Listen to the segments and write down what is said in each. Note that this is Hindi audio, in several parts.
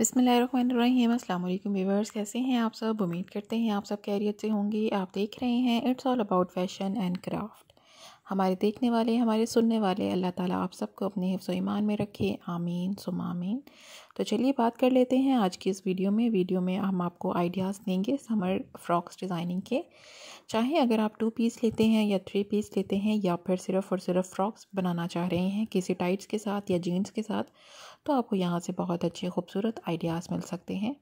बसमिलीम अल्लाम व्यूवर्स कैसे हैं आप सब उम्मीद करते हैं आप सब कैरियर से होंगे आप देख रहे हैं it's all about fashion and craft हमारे देखने वाले हमारे सुनने वाले अल्लाह ताला आप सबको अपने हिफ्स ईमान में रखे आमीन सुम आमीन तो चलिए बात कर लेते हैं आज की इस वीडियो में वीडियो में हम आपको आइडियाज़ देंगे समर फ्रॉक्स डिज़ाइनिंग के चाहे अगर आप टू पीस लेते हैं या थ्री पीस लेते हैं या फिर सिर्फ और सिर्फ फ्रॉक्स बनाना चाह रहे हैं किसी टाइट्स के साथ या जीन्स के साथ तो आपको यहाँ से बहुत अच्छे खूबसूरत आइडियाज़ मिल सकते हैं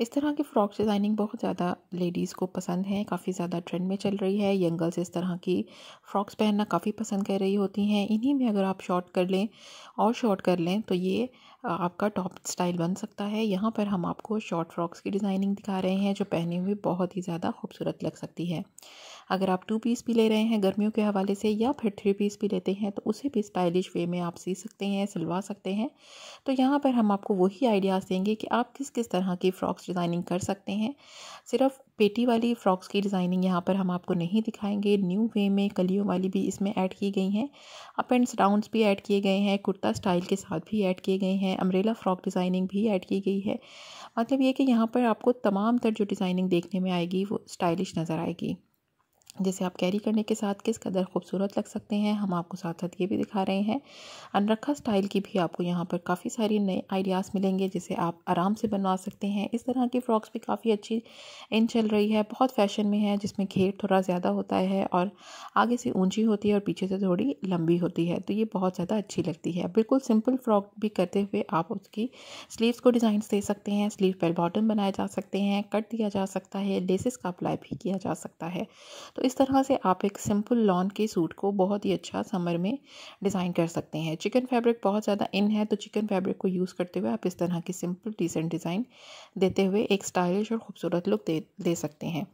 इस तरह की फ़्रॉक्स डिज़ाइनिंग बहुत ज़्यादा लेडीज़ को पसंद है काफ़ी ज़्यादा ट्रेंड में चल रही है यंग गर्ल्स इस तरह की फ़्रॉक्स पहनना काफ़ी पसंद कर रही होती हैं इन्हीं में अगर आप शॉर्ट कर लें और शॉर्ट कर लें तो ये आपका टॉप स्टाइल बन सकता है यहाँ पर हम आपको शॉर्ट फ्रॉक्स की डिज़ाइनिंग दिखा रहे हैं जो पहने हुए बहुत ही ज़्यादा खूबसूरत लग सकती है अगर आप टू पीस भी ले रहे हैं गर्मियों के हवाले से या फिर थ्री पीस भी लेते हैं तो उसे भी स्टाइलिश वे में आप सी सकते हैं सिलवा सकते हैं तो यहाँ पर हम आपको वही आइडियाज़ देंगे कि आप किस किस तरह की फ़्रॉक्स डिज़ाइनिंग कर सकते हैं सिर्फ पेटी वाली फ़्रॉक्स की डिज़ाइनिंग यहाँ पर हम आपको नहीं दिखाएंगे न्यू वे में कलियों वाली भी इसमें ऐड की गई हैं अप एंड डाउन भी ऐड किए गए हैं कुर्ता स्टाइल के साथ भी ऐड किए गए हैं अम्ब्रेला फ़्रॉक डिज़ाइनिंग भी ऐड की गई है मतलब ये कि यहाँ पर आपको तमाम तर जो डिज़ाइनिंग देखने में आएगी वो स्टाइलिश नज़र आएगी जिसे आप कैरी करने के साथ किस कदर खूबसूरत लग सकते हैं हम आपको साथ साथ ये भी दिखा रहे हैं अनरखा स्टाइल की भी आपको यहाँ पर काफ़ी सारी नए आइडियाज़ मिलेंगे जिसे आप आराम से बनवा सकते हैं इस तरह की फ़्रॉक्स भी काफ़ी अच्छी इन चल रही है बहुत फैशन में है जिसमें घेर थोड़ा ज़्यादा होता है और आगे से ऊँची होती है और पीछे से थोड़ी लंबी होती है तो ये बहुत ज़्यादा अच्छी लगती है बिल्कुल सिंपल फ्रॉक भी करते हुए आप उसकी स्लीवस को डिज़ाइन दे सकते हैं स्लीव बेल बॉटम बनाए जा सकते हैं कट दिया जा सकता है लेसिस का अप्लाई भी किया जा सकता है तो इस तरह से आप एक सिंपल लॉन के सूट को बहुत ही अच्छा समर में डिज़ाइन कर सकते हैं चिकन फैब्रिक बहुत ज़्यादा इन है तो चिकन फैब्रिक को यूज़ करते हुए आप इस तरह की सिंपल डिसेंट डिज़ाइन देते हुए एक स्टाइलिश और खूबसूरत लुक दे दे सकते हैं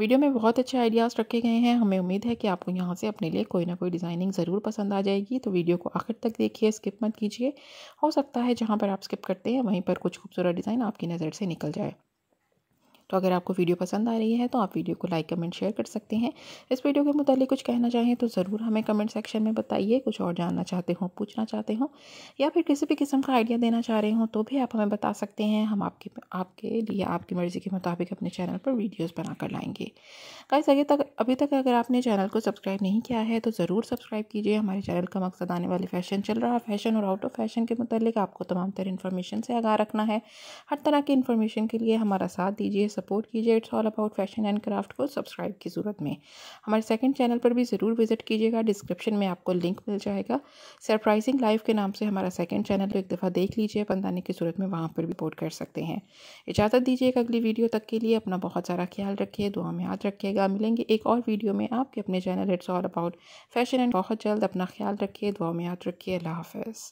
वीडियो में बहुत अच्छे आइडियाज़ रखे गए हैं हमें उम्मीद है कि आपको यहाँ से अपने लिए कोई ना कोई डिज़ाइनिंग ज़रूर पसंद आ जाएगी तो वीडियो को आखिर तक देखिए स्किप मत कीजिए हो सकता है जहाँ पर आप स्किप करते हैं वहीं पर कुछ खूबसूरत डिज़ाइन आपकी नज़र से निकल जाए तो अगर आपको वीडियो पसंद आ रही है तो आप वीडियो को लाइक कमेंट शेयर कर सकते हैं इस वीडियो के मुतालिक कुछ कहना चाहें तो ज़रूर हमें कमेंट सेक्शन में बताइए कुछ और जानना चाहते हों पूछना चाहते हों या फिर किसी भी किस्म का आइडिया देना चाह रहे हों तो भी आप हमें बता सकते हैं हम आपके आपके लिए आपकी मर्ज़ी के मुताबिक अपने चैनल पर वीडियोज़ बनाकर लाएंगे गाइस अभी तक अभी तक अगर आपने चैनल को सब्सक्राइब नहीं किया है तो ज़रूर सब्सक्राइब कीजिए हमारे चैनल का मकसद आने वाले फैशन चल रहा है फैशन और आउट ऑफ फैशन के मतलब आपको तमाम तरह इन्फॉर्मेशन से आगाह रखना है हर तरह की इन्फॉर्मेशन के लिए हमारा साथ दीजिए सपोर्ट कीजिए it's all about fashion and craft को सब्सक्राइब की सूरत में हमारे सेकंड चैनल पर भी ज़रूर विजिट कीजिएगा डिस्क्रिप्शन में आपको लिंक मिल जाएगा सरप्राइजिंग लाइफ के नाम से हमारा सेकंड चैनल एक दफ़ा देख लीजिए पंदाने की सूरत में वहाँ पर भी पोर्ट कर सकते हैं इजाज़त दीजिएगा अगली वीडियो तक के लिए अपना बहुत सारा ख्याल रखिए दुआ में याद रखिएगा मिलेंगे एक और वीडियो में आपके अपने channel it's all about fashion and बहुत जल्द अपना ख्याल रखिए दुआ में याद रखिए अल्लाह हाफिज़